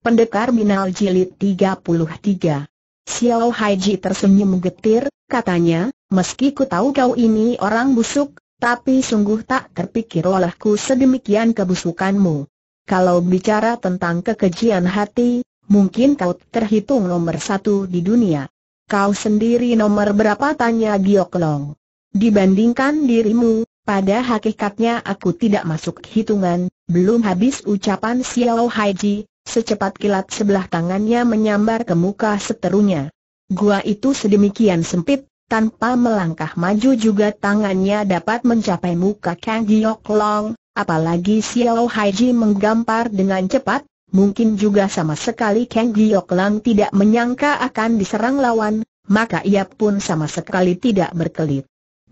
Pendekar Binal Jilid 33 Xiao Haiji tersenyum getir, katanya, meski ku tahu kau ini orang busuk, tapi sungguh tak terpikir olehku sedemikian kebusukanmu. Kalau bicara tentang kekejian hati, mungkin kau terhitung nomor satu di dunia. Kau sendiri nomor berapa tanya Giok Long. Dibandingkan dirimu, pada hakikatnya aku tidak masuk hitungan, belum habis ucapan Xiao Haiji, Secepat kilat sebelah tangannya menyambar ke muka seterunya. Gua itu sedemikian sempit, tanpa melangkah maju juga tangannya dapat mencapai muka Kang Giok Long, apalagi Xiao Haiji menggampar dengan cepat, mungkin juga sama sekali Kang Giok Long tidak menyangka akan diserang lawan, maka ia pun sama sekali tidak berkelit.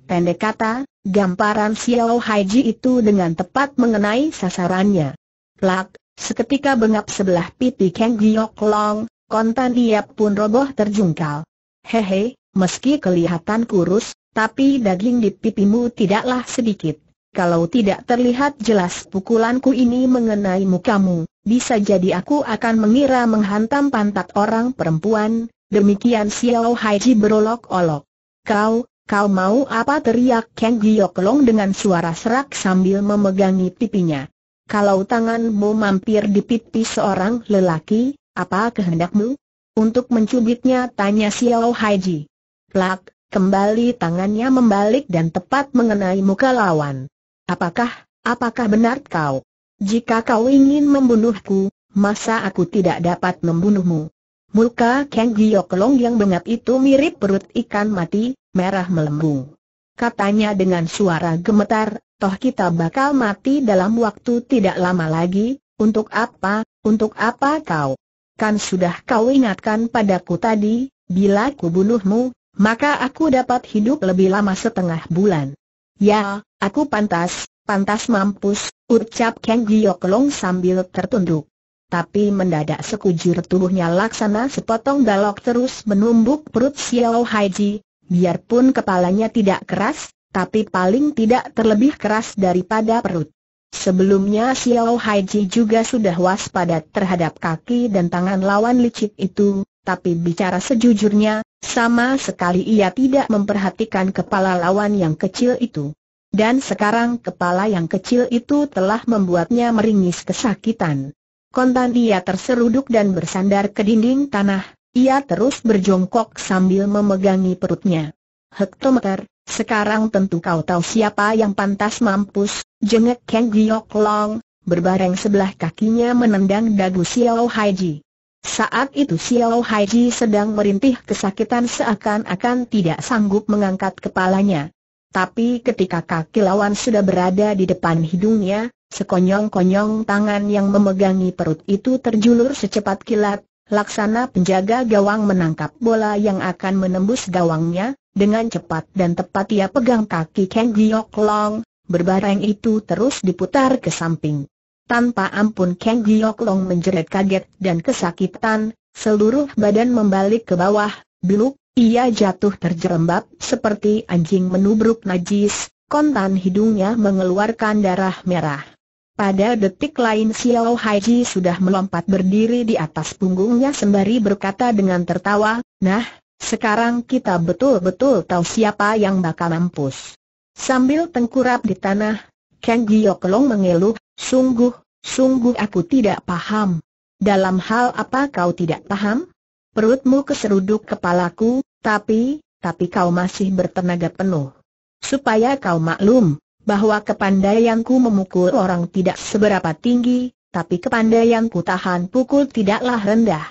Pendek kata, gamparan Xiao Haiji itu dengan tepat mengenai sasarannya. Plak, Seketika bengap sebelah pipi Kang Giok Long, kontan ia pun roboh terjungkal. Hehe, meski kelihatan kurus, tapi daging di pipimu tidaklah sedikit. Kalau tidak terlihat jelas pukulanku ini mengenai mukamu, bisa jadi aku akan mengira menghantam pantat orang perempuan, demikian Xiao Haiji berolok-olok. Kau, kau mau apa teriak Kang Giok Long dengan suara serak sambil memegangi pipinya. Kalau tanganmu mampir di pipi seorang lelaki, apa kehendakmu? Untuk mencubitnya tanya Xiao Haiji. Plak, kembali tangannya membalik dan tepat mengenai muka lawan. Apakah, apakah benar kau? Jika kau ingin membunuhku, masa aku tidak dapat membunuhmu? Muka Kang long yang bengap itu mirip perut ikan mati, merah melembung. Katanya dengan suara gemetar, toh kita bakal mati dalam waktu tidak lama lagi, untuk apa, untuk apa kau? Kan sudah kau ingatkan padaku tadi, bila ku bunuhmu, maka aku dapat hidup lebih lama setengah bulan. Ya, aku pantas, pantas mampus, ucap Kang Long sambil tertunduk. Tapi mendadak sekujur tubuhnya laksana sepotong galok terus menumbuk perut Xiao Haiji, biarpun kepalanya tidak keras, tapi paling tidak terlebih keras daripada perut. Sebelumnya Xiao Haiji juga sudah waspada terhadap kaki dan tangan lawan licik itu, tapi bicara sejujurnya, sama sekali ia tidak memperhatikan kepala lawan yang kecil itu. Dan sekarang kepala yang kecil itu telah membuatnya meringis kesakitan. Kontan ia terseruduk dan bersandar ke dinding tanah, ia terus berjongkok sambil memegangi perutnya. Hektometer, sekarang tentu kau tahu siapa yang pantas mampus, jengek Kang Giok Long, berbareng sebelah kakinya menendang dagu Xiao Haiji. Saat itu Xiao Haiji sedang merintih kesakitan seakan-akan tidak sanggup mengangkat kepalanya. Tapi ketika kaki lawan sudah berada di depan hidungnya, sekonyong-konyong tangan yang memegangi perut itu terjulur secepat kilat, laksana penjaga gawang menangkap bola yang akan menembus gawangnya, dengan cepat dan tepat ia pegang kaki Kang Giok Long, berbareng itu terus diputar ke samping. Tanpa ampun Kang Giok Long menjerit kaget dan kesakitan, seluruh badan membalik ke bawah, beluk, ia jatuh terjerembab seperti anjing menubruk najis, kontan hidungnya mengeluarkan darah merah. Pada detik lain Xiao Haiji sudah melompat berdiri di atas punggungnya sembari berkata dengan tertawa, Nah, sekarang kita betul-betul tahu siapa yang bakal mampus. Sambil tengkurap di tanah, Kang Gioklong mengeluh, sungguh, sungguh aku tidak paham. Dalam hal apa kau tidak paham? Perutmu keseruduk kepalaku, tapi, tapi kau masih bertenaga penuh. Supaya kau maklum, bahwa kepandaianku memukul orang tidak seberapa tinggi, tapi kepandaianku tahan pukul tidaklah rendah.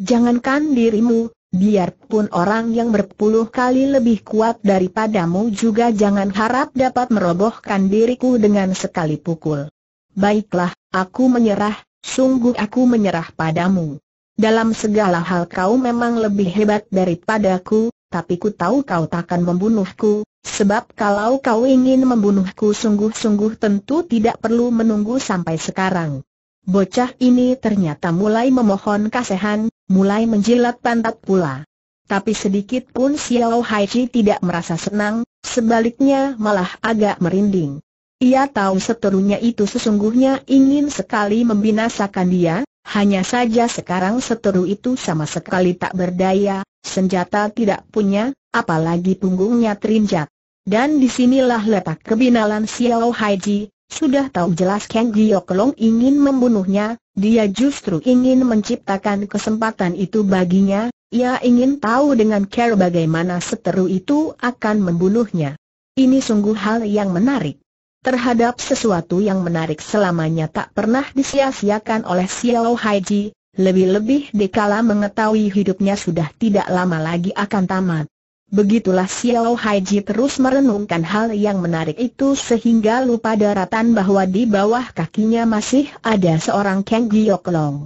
Jangankan dirimu, Biarpun orang yang berpuluh kali lebih kuat daripadamu juga jangan harap dapat merobohkan diriku dengan sekali pukul. Baiklah, aku menyerah, sungguh aku menyerah padamu. Dalam segala hal kau memang lebih hebat daripadaku, tapi ku tahu kau takkan membunuhku, sebab kalau kau ingin membunuhku sungguh-sungguh tentu tidak perlu menunggu sampai sekarang. Bocah ini ternyata mulai memohon kasihan, mulai menjilat pantat pula. Tapi sedikit pun Xiao Haiji tidak merasa senang, sebaliknya malah agak merinding. Ia tahu seterunya itu sesungguhnya ingin sekali membinasakan dia, hanya saja sekarang seteru itu sama sekali tak berdaya, senjata tidak punya, apalagi punggungnya terinjak. Dan disinilah letak kebinalan Xiao Haiji, sudah tahu jelas Kang Kelong ingin membunuhnya, dia justru ingin menciptakan kesempatan itu baginya, ia ingin tahu dengan care bagaimana seteru itu akan membunuhnya. Ini sungguh hal yang menarik. Terhadap sesuatu yang menarik selamanya tak pernah disia-siakan oleh Xiao Haiji, lebih-lebih dikala mengetahui hidupnya sudah tidak lama lagi akan tamat. Begitulah Xiao Haiji terus merenungkan hal yang menarik itu sehingga lupa daratan bahwa di bawah kakinya masih ada seorang Kang Giok Long.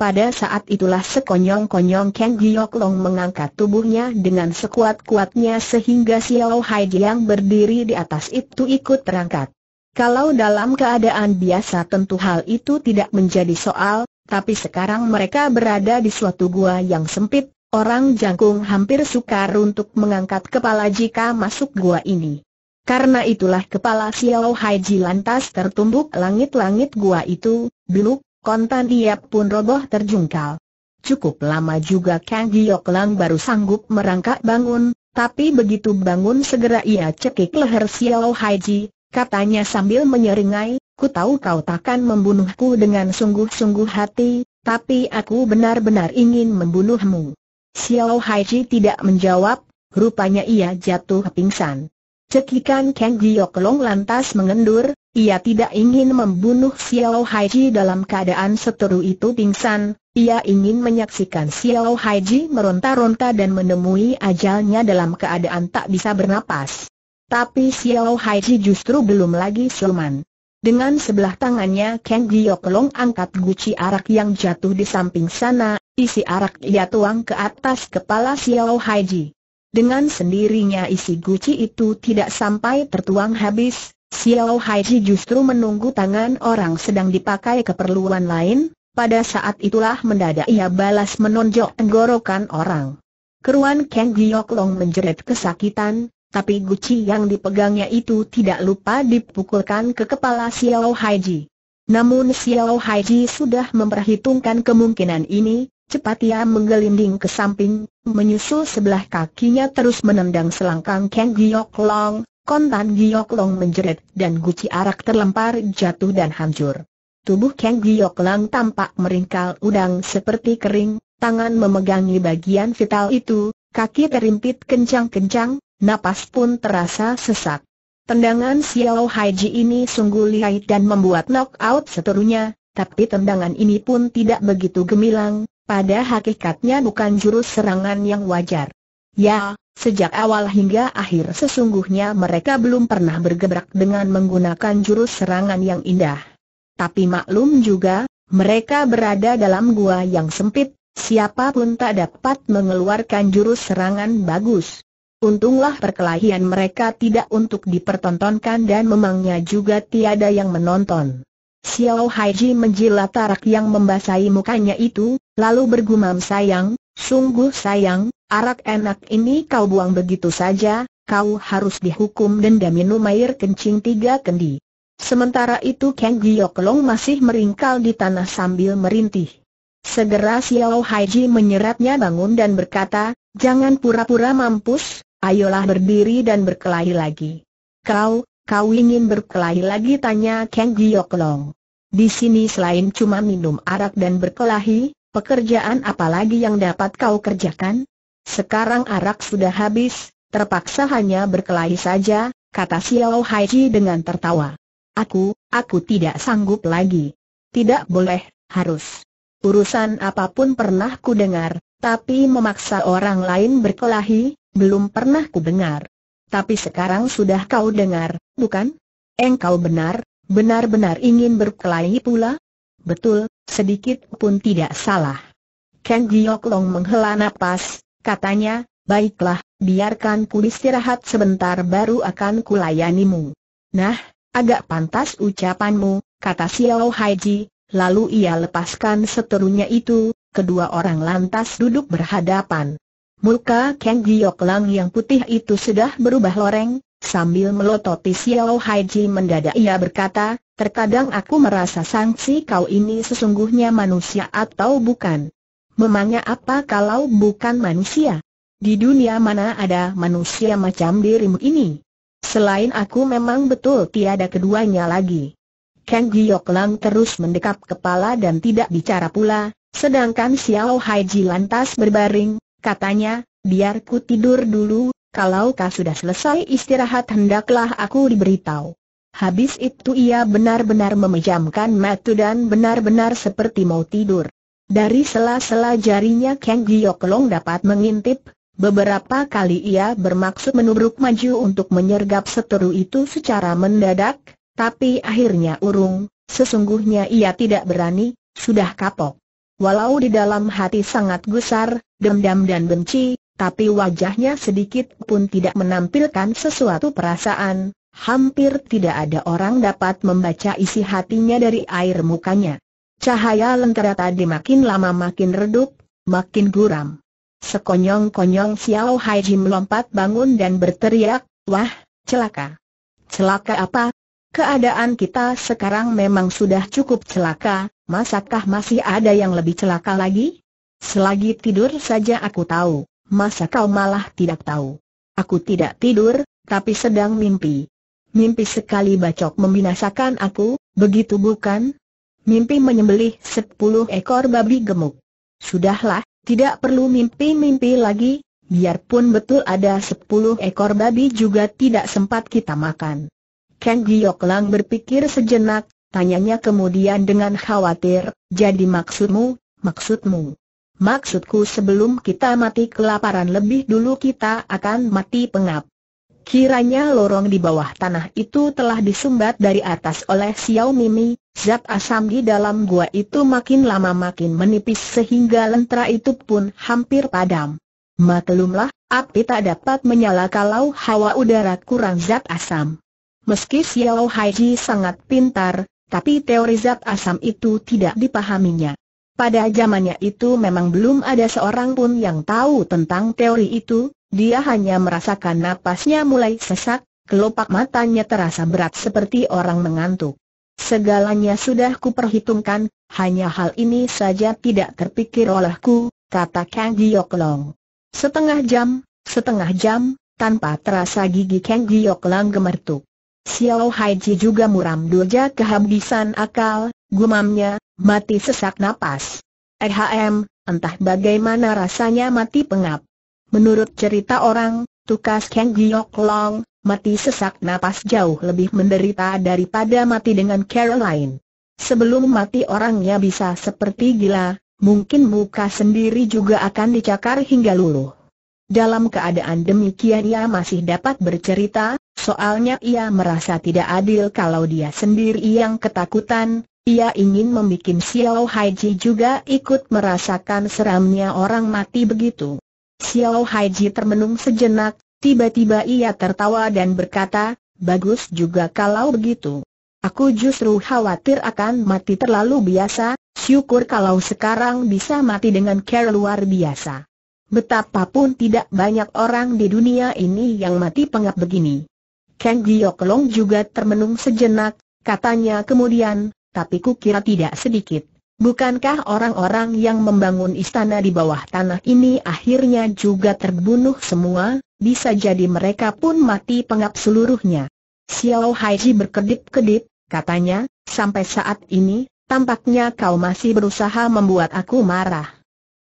Pada saat itulah sekonyong-konyong Kang Giok Long mengangkat tubuhnya dengan sekuat-kuatnya sehingga Xiao Haiji yang berdiri di atas itu ikut terangkat. Kalau dalam keadaan biasa tentu hal itu tidak menjadi soal, tapi sekarang mereka berada di suatu gua yang sempit, Orang jangkung hampir sukar untuk mengangkat kepala jika masuk gua ini. Karena itulah kepala Xiao Haiji lantas tertumbuk langit-langit gua itu, beluk, kontan dia pun roboh terjungkal. Cukup lama juga Kang Giok Lang baru sanggup merangkak bangun, tapi begitu bangun segera ia cekik leher Xiao Haiji, katanya sambil menyeringai, ku tahu kau takkan membunuhku dengan sungguh-sungguh hati, tapi aku benar-benar ingin membunuhmu. Xiao Haiji tidak menjawab, rupanya ia jatuh pingsan. Cekikan Kang Long lantas mengendur, ia tidak ingin membunuh Xiao Haiji dalam keadaan seteru itu pingsan, ia ingin menyaksikan Xiao Haiji meronta-ronta dan menemui ajalnya dalam keadaan tak bisa bernapas. Tapi Xiao Haiji justru belum lagi siuman. Dengan sebelah tangannya Kang Gyoklong angkat guci arak yang jatuh di samping sana, isi arak ia tuang ke atas kepala Xiao Haiji. Dengan sendirinya isi guci itu tidak sampai tertuang habis, Xiao Haiji justru menunggu tangan orang sedang dipakai keperluan lain, pada saat itulah mendadak ia balas menonjok tenggorokan orang. Keruan Kang Gyoklong menjerit kesakitan, tapi guci yang dipegangnya itu tidak lupa dipukulkan ke kepala Xiao Haiji. Namun Xiao Haiji sudah memperhitungkan kemungkinan ini, cepat ia menggelinding ke samping, menyusul sebelah kakinya terus menendang selangkang Kang Giok Long, kontan Giok Long menjerit dan guci arak terlempar jatuh dan hancur. Tubuh Kang Giok Long tampak meringkal udang seperti kering, tangan memegangi bagian vital itu, kaki terimpit kencang-kencang, napas pun terasa sesak. Tendangan Xiao Haiji ini sungguh lihai dan membuat knockout seterunya, tapi tendangan ini pun tidak begitu gemilang, pada hakikatnya bukan jurus serangan yang wajar. Ya, sejak awal hingga akhir sesungguhnya mereka belum pernah bergebrak dengan menggunakan jurus serangan yang indah. Tapi maklum juga, mereka berada dalam gua yang sempit, siapapun tak dapat mengeluarkan jurus serangan bagus. Untunglah perkelahian mereka tidak untuk dipertontonkan dan memangnya juga tiada yang menonton. Xiao Haiji menjilat arak yang membasahi mukanya itu, lalu bergumam sayang, sungguh sayang, arak enak ini kau buang begitu saja, kau harus dihukum denda minum air kencing tiga kendi. Sementara itu Kang Gyoklong masih meringkal di tanah sambil merintih. Segera Xiao Haiji menyeretnya bangun dan berkata, jangan pura-pura mampus, ayolah berdiri dan berkelahi lagi. Kau, kau ingin berkelahi lagi tanya Kang Giok Long. Di sini selain cuma minum arak dan berkelahi, pekerjaan apa lagi yang dapat kau kerjakan? Sekarang arak sudah habis, terpaksa hanya berkelahi saja, kata Xiao Haiji dengan tertawa. Aku, aku tidak sanggup lagi. Tidak boleh, harus. Urusan apapun pernah ku dengar, tapi memaksa orang lain berkelahi, belum pernah ku dengar. Tapi sekarang sudah kau dengar, bukan? Engkau benar, benar-benar ingin berkelahi pula? Betul, sedikit pun tidak salah. Ken Giok Long menghela nafas, katanya, baiklah, biarkan ku istirahat sebentar baru akan kulayanimu. Nah, agak pantas ucapanmu, kata Xiao Haiji, lalu ia lepaskan seterunya itu, kedua orang lantas duduk berhadapan. Muka Kang Giok Lang yang putih itu sudah berubah loreng, sambil melototi Xiao Ji mendadak ia berkata, terkadang aku merasa sangsi kau ini sesungguhnya manusia atau bukan. Memangnya apa kalau bukan manusia? Di dunia mana ada manusia macam dirimu ini? Selain aku memang betul tiada keduanya lagi. Kang Giok Lang terus mendekap kepala dan tidak bicara pula, sedangkan Xiao Ji lantas berbaring, katanya, biar ku tidur dulu, kalau kau sudah selesai istirahat hendaklah aku diberitahu. Habis itu ia benar-benar memejamkan mata dan benar-benar seperti mau tidur. Dari sela-sela jarinya Kang Gioklong dapat mengintip, beberapa kali ia bermaksud menubruk maju untuk menyergap seteru itu secara mendadak, tapi akhirnya urung, sesungguhnya ia tidak berani, sudah kapok. Walau di dalam hati sangat gusar, dendam dan benci, tapi wajahnya sedikit pun tidak menampilkan sesuatu perasaan, hampir tidak ada orang dapat membaca isi hatinya dari air mukanya. Cahaya lentera tadi makin lama makin redup, makin guram. Sekonyong-konyong Xiao Hai Jim lompat bangun dan berteriak, Wah, celaka. Celaka apa? Keadaan kita sekarang memang sudah cukup celaka, Masakah masih ada yang lebih celaka lagi? Selagi tidur saja aku tahu, masa kau malah tidak tahu? Aku tidak tidur, tapi sedang mimpi. Mimpi sekali bacok membinasakan aku, begitu bukan? Mimpi menyembelih sepuluh ekor babi gemuk. Sudahlah, tidak perlu mimpi-mimpi lagi, biarpun betul ada sepuluh ekor babi juga tidak sempat kita makan. Kang Giok Lang berpikir sejenak, Tanyanya kemudian dengan khawatir, jadi maksudmu, maksudmu. Maksudku sebelum kita mati kelaparan lebih dulu kita akan mati pengap. Kiranya lorong di bawah tanah itu telah disumbat dari atas oleh Xiao Mimi, zat asam di dalam gua itu makin lama makin menipis sehingga lentera itu pun hampir padam. Maklumlah, api tak dapat menyala kalau hawa udara kurang zat asam. Meski Xiao Haiji sangat pintar, tapi teori zat asam itu tidak dipahaminya. Pada zamannya itu memang belum ada seorang pun yang tahu tentang teori itu, dia hanya merasakan napasnya mulai sesak, kelopak matanya terasa berat seperti orang mengantuk. Segalanya sudah kuperhitungkan, hanya hal ini saja tidak terpikir olehku, kata Kang Giok Long. Setengah jam, setengah jam, tanpa terasa gigi Kang Giok Long gemertuk. Xiao Haiji juga muram doja kehabisan akal, gumamnya, mati sesak napas. EHM, entah bagaimana rasanya mati pengap. Menurut cerita orang, tukas Kang Giok Long, mati sesak napas jauh lebih menderita daripada mati dengan Caroline. Sebelum mati orangnya bisa seperti gila, mungkin muka sendiri juga akan dicakar hingga luluh. Dalam keadaan demikian ia masih dapat bercerita, Soalnya ia merasa tidak adil kalau dia sendiri yang ketakutan, ia ingin membuat Xiao Haiji juga ikut merasakan seramnya orang mati begitu. Xiao Haiji termenung sejenak, tiba-tiba ia tertawa dan berkata, bagus juga kalau begitu. Aku justru khawatir akan mati terlalu biasa, syukur kalau sekarang bisa mati dengan care luar biasa. Betapapun tidak banyak orang di dunia ini yang mati pengap begini. Kang Gioklong juga termenung sejenak, katanya kemudian, tapi kukira tidak sedikit. Bukankah orang-orang yang membangun istana di bawah tanah ini akhirnya juga terbunuh semua, bisa jadi mereka pun mati pengap seluruhnya. Xiao Haiji berkedip-kedip, katanya, sampai saat ini, tampaknya kau masih berusaha membuat aku marah.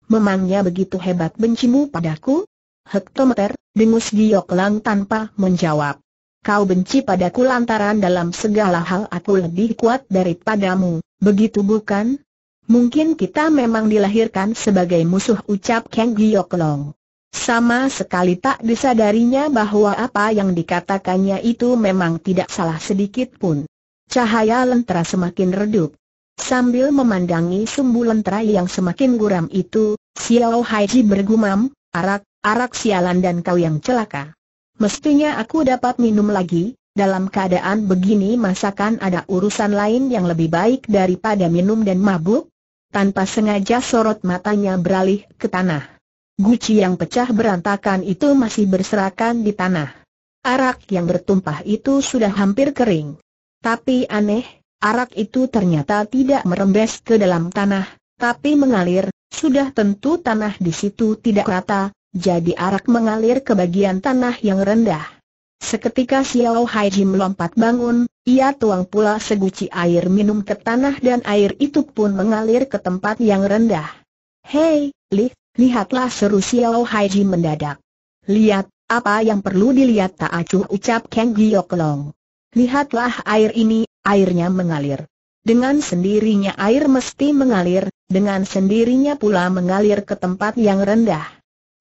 Memangnya begitu hebat bencimu padaku? Hektometer, dengus Giok Lang tanpa menjawab kau benci padaku lantaran dalam segala hal aku lebih kuat daripadamu, begitu bukan? Mungkin kita memang dilahirkan sebagai musuh ucap Kang Long. Sama sekali tak disadarinya bahwa apa yang dikatakannya itu memang tidak salah sedikit pun. Cahaya lentera semakin redup. Sambil memandangi sumbu lentera yang semakin guram itu, Xiao Haiji bergumam, arak, arak sialan dan kau yang celaka. Mestinya aku dapat minum lagi, dalam keadaan begini masakan ada urusan lain yang lebih baik daripada minum dan mabuk? Tanpa sengaja sorot matanya beralih ke tanah. Guci yang pecah berantakan itu masih berserakan di tanah. Arak yang bertumpah itu sudah hampir kering. Tapi aneh, arak itu ternyata tidak merembes ke dalam tanah, tapi mengalir, sudah tentu tanah di situ tidak rata, jadi arak mengalir ke bagian tanah yang rendah. Seketika Xiao Hai Jim lompat bangun, ia tuang pula seguci air minum ke tanah dan air itu pun mengalir ke tempat yang rendah. Hei, Lih, lihatlah seru Xiao Hai Jim mendadak. Lihat, apa yang perlu dilihat tak acuh ucap Kang Long. Lihatlah air ini, airnya mengalir. Dengan sendirinya air mesti mengalir, dengan sendirinya pula mengalir ke tempat yang rendah.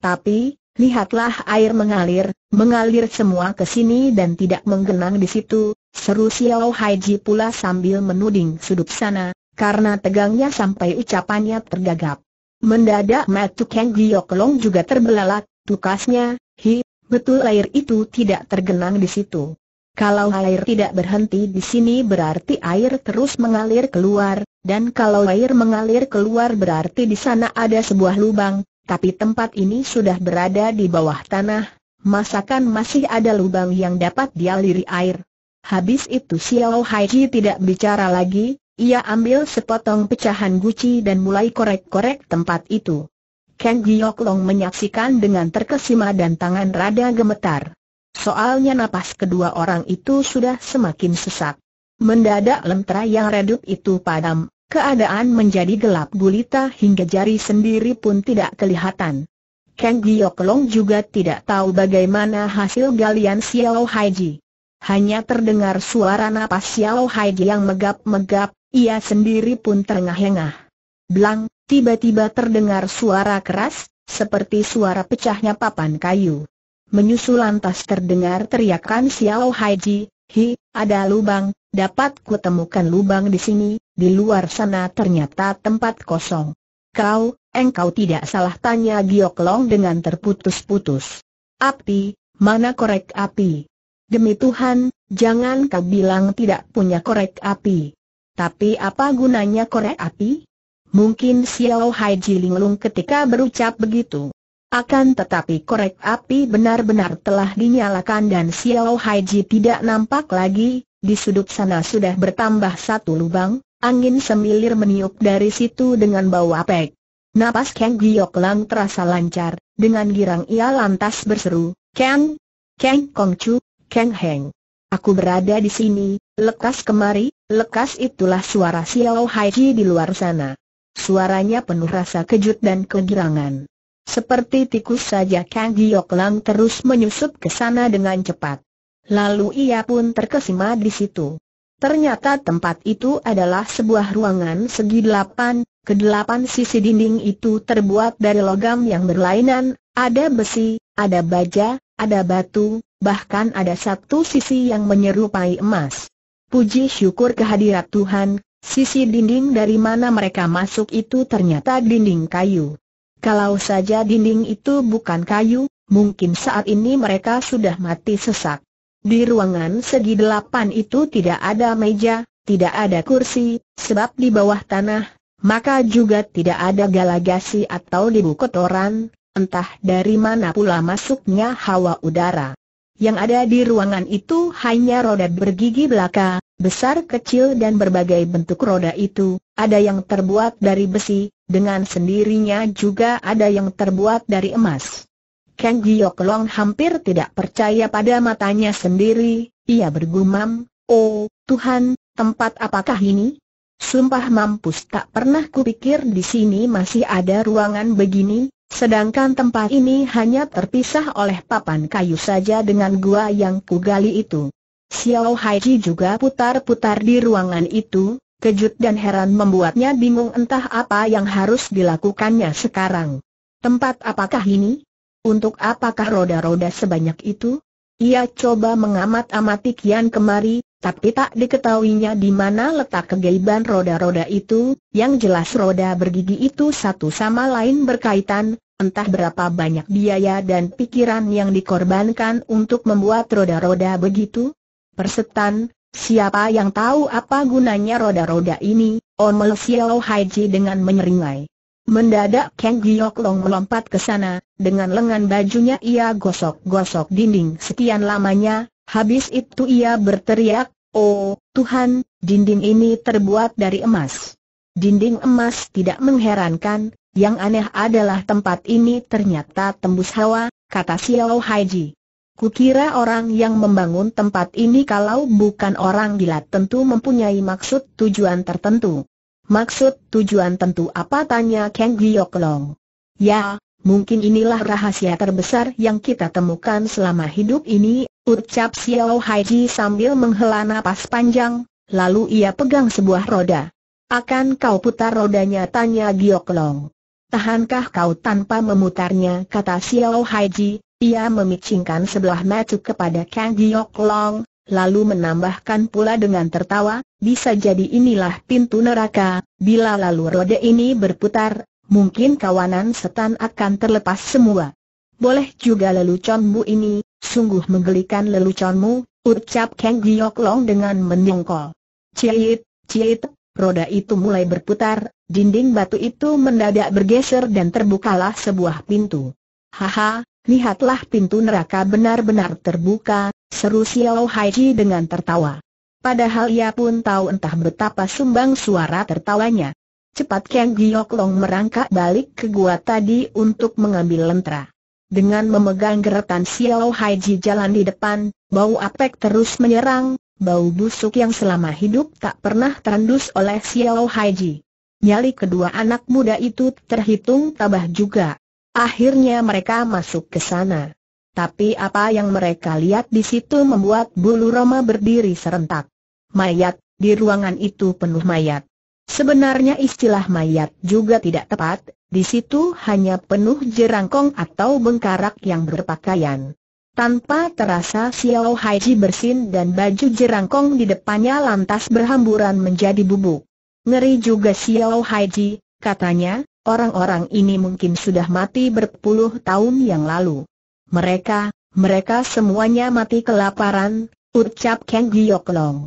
Tapi, lihatlah air mengalir, mengalir semua ke sini dan tidak menggenang di situ, seru Xiao Haiji pula sambil menuding sudut sana, karena tegangnya sampai ucapannya tergagap. Mendadak Matu Kang Long juga terbelalak, tukasnya, hi, betul air itu tidak tergenang di situ. Kalau air tidak berhenti di sini berarti air terus mengalir keluar, dan kalau air mengalir keluar berarti di sana ada sebuah lubang, tapi tempat ini sudah berada di bawah tanah, masakan masih ada lubang yang dapat dialiri air. Habis itu Xiao Haiji tidak bicara lagi, ia ambil sepotong pecahan guci dan mulai korek-korek tempat itu. Kang Giok Long menyaksikan dengan terkesima dan tangan rada gemetar. Soalnya napas kedua orang itu sudah semakin sesak. Mendadak lentera yang redup itu padam. Keadaan menjadi gelap gulita hingga jari sendiri pun tidak kelihatan. Kang Gioklong juga tidak tahu bagaimana hasil galian Xiao Haiji. Hanya terdengar suara napas Xiao Haiji yang megap-megap, ia sendiri pun terengah-engah. Blang, tiba-tiba terdengar suara keras, seperti suara pecahnya papan kayu. Menyusul lantas terdengar teriakan Xiao Haiji, Hi, ada lubang, dapat kutemukan lubang di sini, di luar sana ternyata tempat kosong. Kau, engkau tidak salah tanya Giok Long dengan terputus-putus. Api, mana korek api? Demi Tuhan, jangan kau bilang tidak punya korek api. Tapi apa gunanya korek api? Mungkin Xiao Hai Jilinglung ketika berucap begitu akan tetapi korek api benar-benar telah dinyalakan dan Xiao Haiji tidak nampak lagi, di sudut sana sudah bertambah satu lubang, angin semilir meniup dari situ dengan bau apek. Napas Kang Giok Lang terasa lancar, dengan girang ia lantas berseru, Kang, Kang Chu, Kang Heng. Aku berada di sini, lekas kemari, lekas itulah suara Xiao Haiji di luar sana. Suaranya penuh rasa kejut dan kegirangan. Seperti tikus saja Kang Giok Lang terus menyusup ke sana dengan cepat. Lalu ia pun terkesima di situ. Ternyata tempat itu adalah sebuah ruangan segi delapan, kedelapan sisi dinding itu terbuat dari logam yang berlainan, ada besi, ada baja, ada batu, bahkan ada satu sisi yang menyerupai emas. Puji syukur kehadirat Tuhan, sisi dinding dari mana mereka masuk itu ternyata dinding kayu. Kalau saja dinding itu bukan kayu, mungkin saat ini mereka sudah mati sesak. Di ruangan segi delapan itu tidak ada meja, tidak ada kursi, sebab di bawah tanah, maka juga tidak ada galagasi atau debu kotoran, entah dari mana pula masuknya hawa udara. Yang ada di ruangan itu hanya roda bergigi belaka, Besar kecil dan berbagai bentuk roda itu, ada yang terbuat dari besi, dengan sendirinya juga ada yang terbuat dari emas. Kang Giok Long hampir tidak percaya pada matanya sendiri, ia bergumam, Oh, Tuhan, tempat apakah ini? Sumpah mampus tak pernah kupikir di sini masih ada ruangan begini, sedangkan tempat ini hanya terpisah oleh papan kayu saja dengan gua yang kugali itu. Xiao Haiji juga putar-putar di ruangan itu, kejut dan heran membuatnya bingung entah apa yang harus dilakukannya sekarang. Tempat apakah ini? Untuk apakah roda-roda sebanyak itu? Ia coba mengamat-amati kian kemari, tapi tak diketahuinya di mana letak kegeiban roda-roda itu, yang jelas roda bergigi itu satu sama lain berkaitan, Entah berapa banyak biaya dan pikiran yang dikorbankan untuk membuat roda-roda begitu, Persetan, siapa yang tahu apa gunanya roda-roda ini, Omel Xiao Haiji dengan menyeringai. Mendadak Kang Giok Long melompat ke sana, dengan lengan bajunya ia gosok-gosok dinding sekian lamanya, habis itu ia berteriak, Oh, Tuhan, dinding ini terbuat dari emas. Dinding emas tidak mengherankan, yang aneh adalah tempat ini ternyata tembus hawa, kata Xiao Haiji. Kukira orang yang membangun tempat ini kalau bukan orang gila tentu mempunyai maksud tujuan tertentu. Maksud tujuan tentu apa tanya Kang Giok Long? Ya, mungkin inilah rahasia terbesar yang kita temukan selama hidup ini, ucap Xiao Haiji sambil menghela napas panjang, lalu ia pegang sebuah roda. Akan kau putar rodanya tanya Giok Long. Tahankah kau tanpa memutarnya kata Xiao Haiji, ia memicingkan sebelah mata kepada Kang Giok Long, lalu menambahkan pula dengan tertawa, bisa jadi inilah pintu neraka, bila lalu roda ini berputar, mungkin kawanan setan akan terlepas semua. Boleh juga leluconmu ini, sungguh menggelikan leluconmu, ucap Kang Giok Long dengan menyongkol. Ciet, ciet, roda itu mulai berputar, dinding batu itu mendadak bergeser dan terbukalah sebuah pintu. Haha, Lihatlah pintu neraka benar-benar terbuka, seru Xiao Haiji dengan tertawa. Padahal ia pun tahu entah betapa sumbang suara tertawanya. Cepat Kang Giok Long merangkak balik ke gua tadi untuk mengambil lentera. Dengan memegang geretan Xiao Haiji jalan di depan, bau apek terus menyerang, bau busuk yang selama hidup tak pernah terendus oleh Xiao Haiji. Nyali kedua anak muda itu terhitung tabah juga. Akhirnya mereka masuk ke sana. Tapi apa yang mereka lihat di situ membuat bulu Roma berdiri serentak. Mayat, di ruangan itu penuh mayat. Sebenarnya istilah mayat juga tidak tepat, di situ hanya penuh jerangkong atau bengkarak yang berpakaian. Tanpa terasa Xiao Haiji bersin dan baju jerangkong di depannya lantas berhamburan menjadi bubuk. Ngeri juga Xiao Haiji, katanya, Orang-orang ini mungkin sudah mati berpuluh tahun yang lalu. Mereka, mereka semuanya mati kelaparan, ucap Kang Giok Long.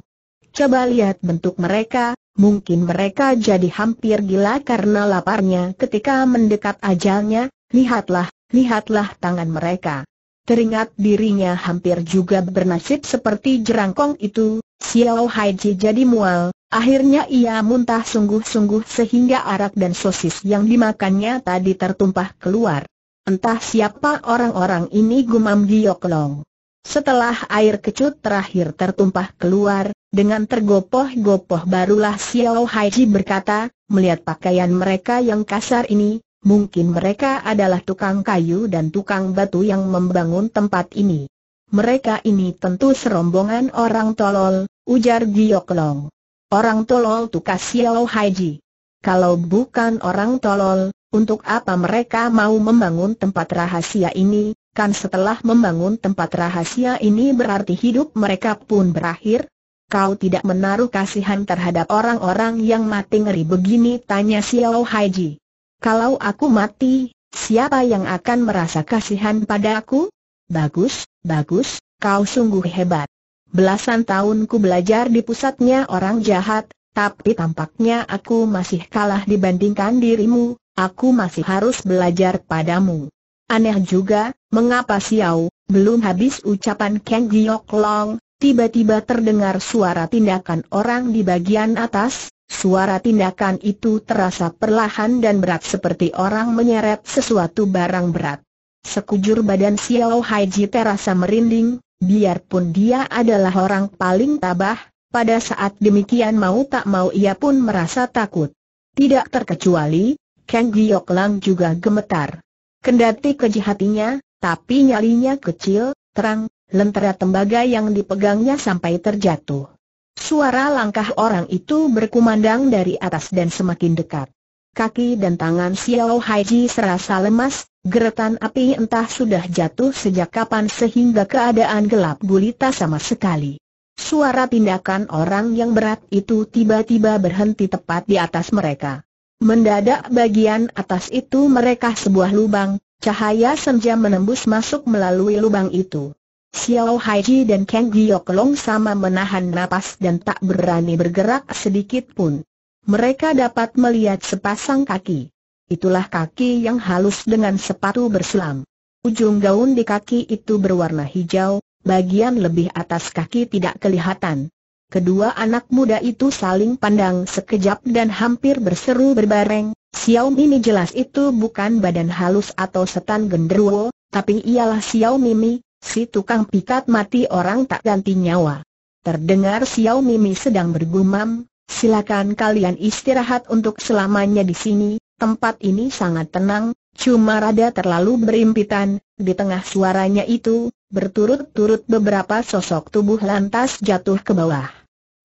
Coba lihat bentuk mereka, mungkin mereka jadi hampir gila karena laparnya ketika mendekat ajalnya, lihatlah, lihatlah tangan mereka. Teringat dirinya hampir juga bernasib seperti jerangkong itu, Xiao Haiji jadi mual, akhirnya ia muntah sungguh-sungguh sehingga arak dan sosis yang dimakannya tadi tertumpah keluar. Entah siapa orang-orang ini gumam Gioklong. Setelah air kecut terakhir tertumpah keluar, dengan tergopoh-gopoh barulah Xiao Haiji berkata, melihat pakaian mereka yang kasar ini, mungkin mereka adalah tukang kayu dan tukang batu yang membangun tempat ini mereka ini tentu serombongan orang tolol, ujar Giok Long. Orang tolol tukas Xiao Haiji. Kalau bukan orang tolol, untuk apa mereka mau membangun tempat rahasia ini, kan setelah membangun tempat rahasia ini berarti hidup mereka pun berakhir? Kau tidak menaruh kasihan terhadap orang-orang yang mati ngeri begini tanya Xiao Haiji. Kalau aku mati, siapa yang akan merasa kasihan padaku? Bagus, bagus, kau sungguh hebat. Belasan tahun ku belajar di pusatnya orang jahat, tapi tampaknya aku masih kalah dibandingkan dirimu, aku masih harus belajar padamu. Aneh juga, mengapa Xiao, belum habis ucapan Kang Giok Long, tiba-tiba terdengar suara tindakan orang di bagian atas, suara tindakan itu terasa perlahan dan berat seperti orang menyeret sesuatu barang berat. Sekujur badan Xiao Haiji terasa merinding, biarpun dia adalah orang paling tabah, pada saat demikian mau tak mau ia pun merasa takut. Tidak terkecuali, Kang Giok Lang juga gemetar. Kendati keji hatinya, tapi nyalinya kecil, terang, lentera tembaga yang dipegangnya sampai terjatuh. Suara langkah orang itu berkumandang dari atas dan semakin dekat kaki dan tangan Xiao Haiji serasa lemas, geretan api entah sudah jatuh sejak kapan sehingga keadaan gelap gulita sama sekali. Suara tindakan orang yang berat itu tiba-tiba berhenti tepat di atas mereka. Mendadak bagian atas itu mereka sebuah lubang, cahaya senja menembus masuk melalui lubang itu. Xiao Haiji dan Kang Giok Long sama menahan napas dan tak berani bergerak sedikit pun mereka dapat melihat sepasang kaki. Itulah kaki yang halus dengan sepatu berselang. Ujung gaun di kaki itu berwarna hijau, bagian lebih atas kaki tidak kelihatan. Kedua anak muda itu saling pandang sekejap dan hampir berseru berbareng, Xiao Mimi jelas itu bukan badan halus atau setan genderuwo, tapi ialah Xiao Mimi, si tukang pikat mati orang tak ganti nyawa. Terdengar Xiao Mimi sedang bergumam, Silakan kalian istirahat untuk selamanya di sini, tempat ini sangat tenang, cuma rada terlalu berimpitan, di tengah suaranya itu, berturut-turut beberapa sosok tubuh lantas jatuh ke bawah.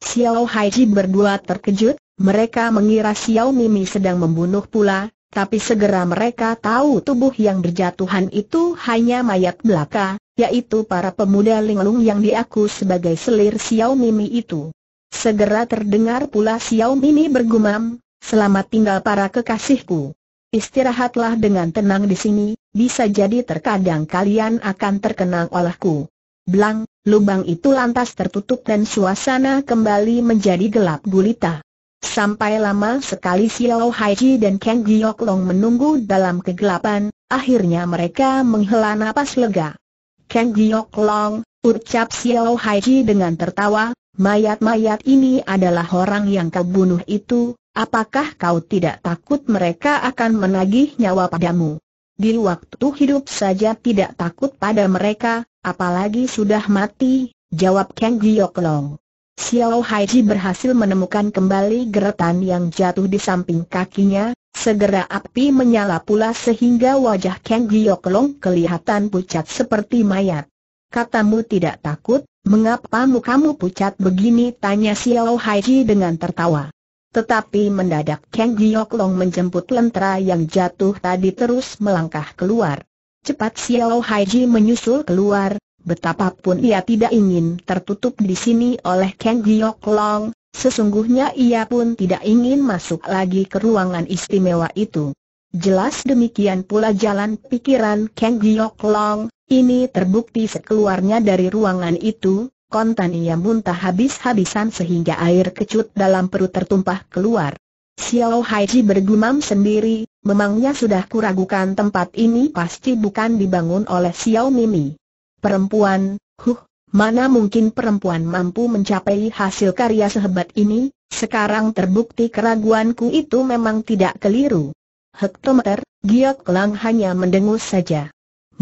Xiao Haiji berdua terkejut, mereka mengira Xiao Mimi sedang membunuh pula, tapi segera mereka tahu tubuh yang berjatuhan itu hanya mayat belaka, yaitu para pemuda linglung yang diaku sebagai selir Xiao Mimi itu. Segera terdengar pula Xiao Mini bergumam, selamat tinggal para kekasihku. Istirahatlah dengan tenang di sini, bisa jadi terkadang kalian akan terkenang olehku. Blang, lubang itu lantas tertutup dan suasana kembali menjadi gelap gulita. Sampai lama sekali Xiao Haiji dan Kang Giok Long menunggu dalam kegelapan, akhirnya mereka menghela napas lega. Kang Giok Long, ucap Xiao Haiji dengan tertawa, Mayat-mayat ini adalah orang yang kau bunuh itu, apakah kau tidak takut mereka akan menagih nyawa padamu? Di waktu hidup saja tidak takut pada mereka, apalagi sudah mati, jawab Kang Giok Long. Xiao Haiji berhasil menemukan kembali geretan yang jatuh di samping kakinya, segera api menyala pula sehingga wajah Kang Giok Long kelihatan pucat seperti mayat. Katamu tidak takut, Mengapa mukamu pucat begini? Tanya Xiao Haiji dengan tertawa. Tetapi mendadak Kang Giok Long menjemput lentera yang jatuh tadi terus melangkah keluar. Cepat Xiao Haiji menyusul keluar, betapapun ia tidak ingin tertutup di sini oleh Kang Giok Long, sesungguhnya ia pun tidak ingin masuk lagi ke ruangan istimewa itu. Jelas demikian pula jalan pikiran Kang Giok Long, ini terbukti sekeluarnya dari ruangan itu, kontan ia muntah habis-habisan sehingga air kecut dalam perut tertumpah keluar. Xiao Haiji bergumam sendiri, memangnya sudah kuragukan tempat ini pasti bukan dibangun oleh Xiao Mimi. Perempuan, huh, mana mungkin perempuan mampu mencapai hasil karya sehebat ini, sekarang terbukti keraguanku itu memang tidak keliru. Hektometer, Giok Lang hanya mendengus saja.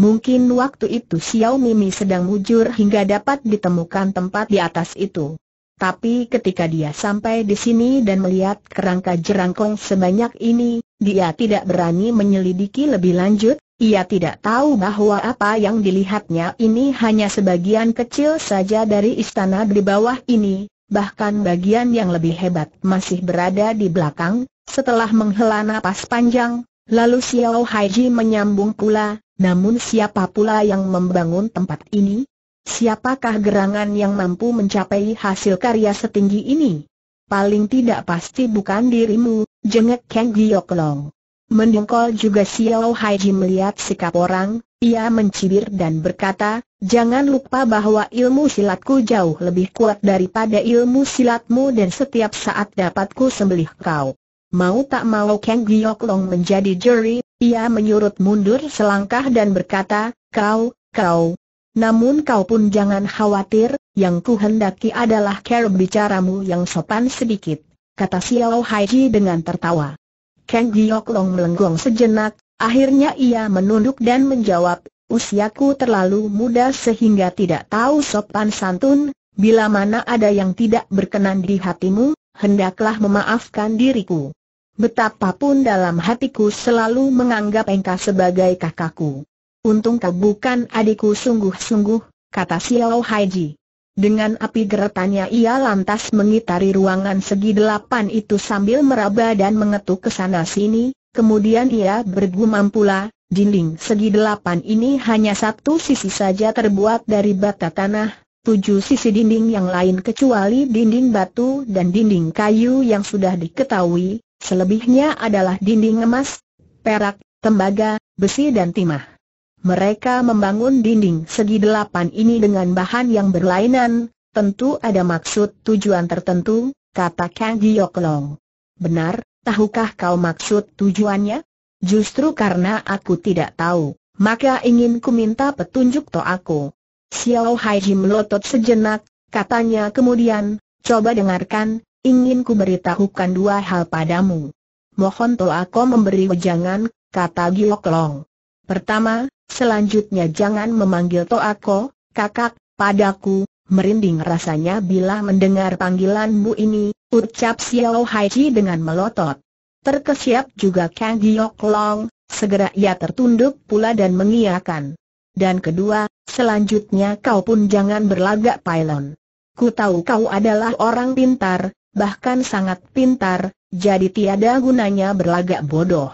Mungkin waktu itu Xiao Mimi sedang mujur hingga dapat ditemukan tempat di atas itu. Tapi ketika dia sampai di sini dan melihat kerangka jerangkong sebanyak ini, dia tidak berani menyelidiki lebih lanjut, ia tidak tahu bahwa apa yang dilihatnya ini hanya sebagian kecil saja dari istana di bawah ini, bahkan bagian yang lebih hebat masih berada di belakang, setelah menghela napas panjang, lalu Xiao Haiji menyambung pula, namun siapa pula yang membangun tempat ini? Siapakah gerangan yang mampu mencapai hasil karya setinggi ini? Paling tidak pasti bukan dirimu, jengek Kang Giok Long. Mendengkol juga Xiao Haiji melihat sikap orang, ia mencibir dan berkata, jangan lupa bahwa ilmu silatku jauh lebih kuat daripada ilmu silatmu dan setiap saat dapatku sembelih kau. Mau tak mau Kang Giok Long menjadi juri, ia menyurut mundur selangkah dan berkata, kau, kau. Namun kau pun jangan khawatir, yang ku hendaki adalah cara bicaramu yang sopan sedikit, kata Xiao Haiji dengan tertawa. Kang Giok Long melenggong sejenak, akhirnya ia menunduk dan menjawab, usiaku terlalu muda sehingga tidak tahu sopan santun, bila mana ada yang tidak berkenan di hatimu, hendaklah memaafkan diriku betapapun dalam hatiku selalu menganggap engkau sebagai kakakku. Untung kau bukan adikku sungguh-sungguh, kata Xiao Haiji. Dengan api geretannya ia lantas mengitari ruangan segi delapan itu sambil meraba dan mengetuk ke sana sini, kemudian ia bergumam pula, dinding segi delapan ini hanya satu sisi saja terbuat dari bata tanah, tujuh sisi dinding yang lain kecuali dinding batu dan dinding kayu yang sudah diketahui, Selebihnya adalah dinding emas, perak, tembaga, besi dan timah. Mereka membangun dinding segi delapan ini dengan bahan yang berlainan, tentu ada maksud tujuan tertentu, kata Kang Giok Benar, tahukah kau maksud tujuannya? Justru karena aku tidak tahu, maka ingin ku minta petunjuk to aku. Xiao Haiji melotot sejenak, katanya kemudian, coba dengarkan, ingin ku beritahukan dua hal padamu. Mohon to aku memberi wejangan, kata Giok Long. Pertama, selanjutnya jangan memanggil to aku, kakak, padaku, merinding rasanya bila mendengar panggilanmu ini, ucap Xiao Hai dengan melotot. Terkesiap juga Kang Giok Long, segera ia tertunduk pula dan mengiakan. Dan kedua, selanjutnya kau pun jangan berlagak pailon. Ku tahu kau adalah orang pintar, bahkan sangat pintar, jadi tiada gunanya berlagak bodoh.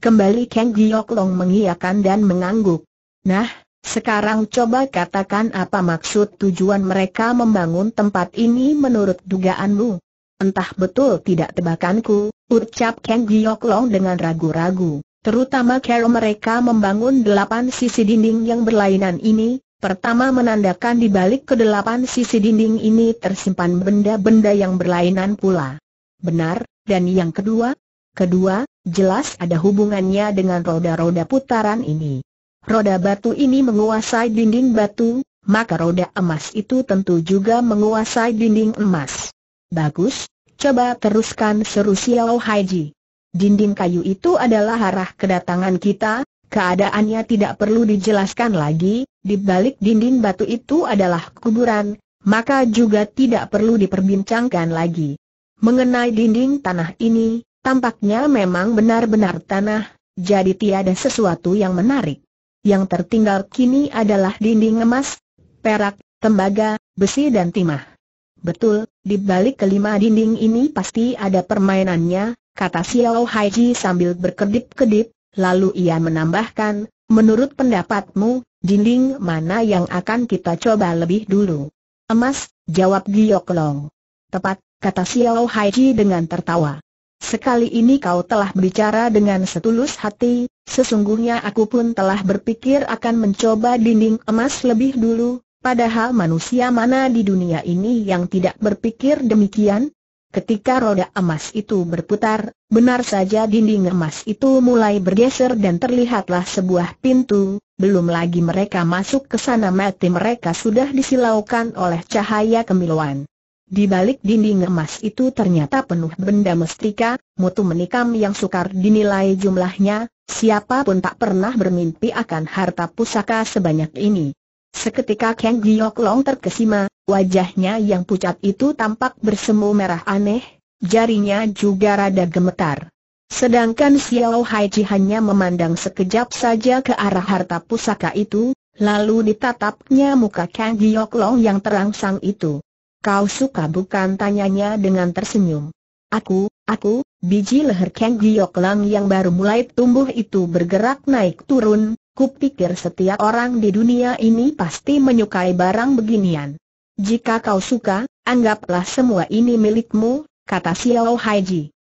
Kembali Kang Giok Long mengiyakan dan mengangguk. Nah, sekarang coba katakan apa maksud tujuan mereka membangun tempat ini menurut dugaanmu. Entah betul tidak tebakanku, ucap Kang Giok Long dengan ragu-ragu. Terutama kalau mereka membangun delapan sisi dinding yang berlainan ini, Pertama menandakan di balik kedelapan sisi dinding ini tersimpan benda-benda yang berlainan pula. Benar, dan yang kedua? Kedua, jelas ada hubungannya dengan roda-roda putaran ini. Roda batu ini menguasai dinding batu, maka roda emas itu tentu juga menguasai dinding emas. Bagus, coba teruskan seru Xiao Haiji. Dinding kayu itu adalah arah kedatangan kita, Keadaannya tidak perlu dijelaskan lagi, di balik dinding batu itu adalah kuburan, maka juga tidak perlu diperbincangkan lagi. Mengenai dinding tanah ini, tampaknya memang benar-benar tanah, jadi tiada sesuatu yang menarik. Yang tertinggal kini adalah dinding emas, perak, tembaga, besi dan timah. Betul, di balik kelima dinding ini pasti ada permainannya, kata Xiao Haiji sambil berkedip-kedip, Lalu ia menambahkan, menurut pendapatmu, dinding mana yang akan kita coba lebih dulu? Emas, jawab Giok Long. Tepat, kata Xiao Haiji dengan tertawa. Sekali ini kau telah berbicara dengan setulus hati, sesungguhnya aku pun telah berpikir akan mencoba dinding emas lebih dulu, padahal manusia mana di dunia ini yang tidak berpikir demikian? Ketika roda emas itu berputar, benar saja dinding emas itu mulai bergeser dan terlihatlah sebuah pintu, belum lagi mereka masuk ke sana mati mereka sudah disilaukan oleh cahaya kemiluan. Di balik dinding emas itu ternyata penuh benda mestika, mutu menikam yang sukar dinilai jumlahnya, siapapun tak pernah bermimpi akan harta pusaka sebanyak ini. Seketika Kang Giok Long terkesima, Wajahnya yang pucat itu tampak bersemu merah aneh, jarinya juga rada gemetar. Sedangkan Xiao Haiji hanya memandang sekejap saja ke arah harta pusaka itu, lalu ditatapnya muka Kang Giok Long yang terangsang itu. Kau suka bukan tanyanya dengan tersenyum. Aku, aku, biji leher Kang Giok yang baru mulai tumbuh itu bergerak naik turun, kupikir setiap orang di dunia ini pasti menyukai barang beginian. Jika kau suka, anggaplah semua ini milikmu, kata Xiao Haiji.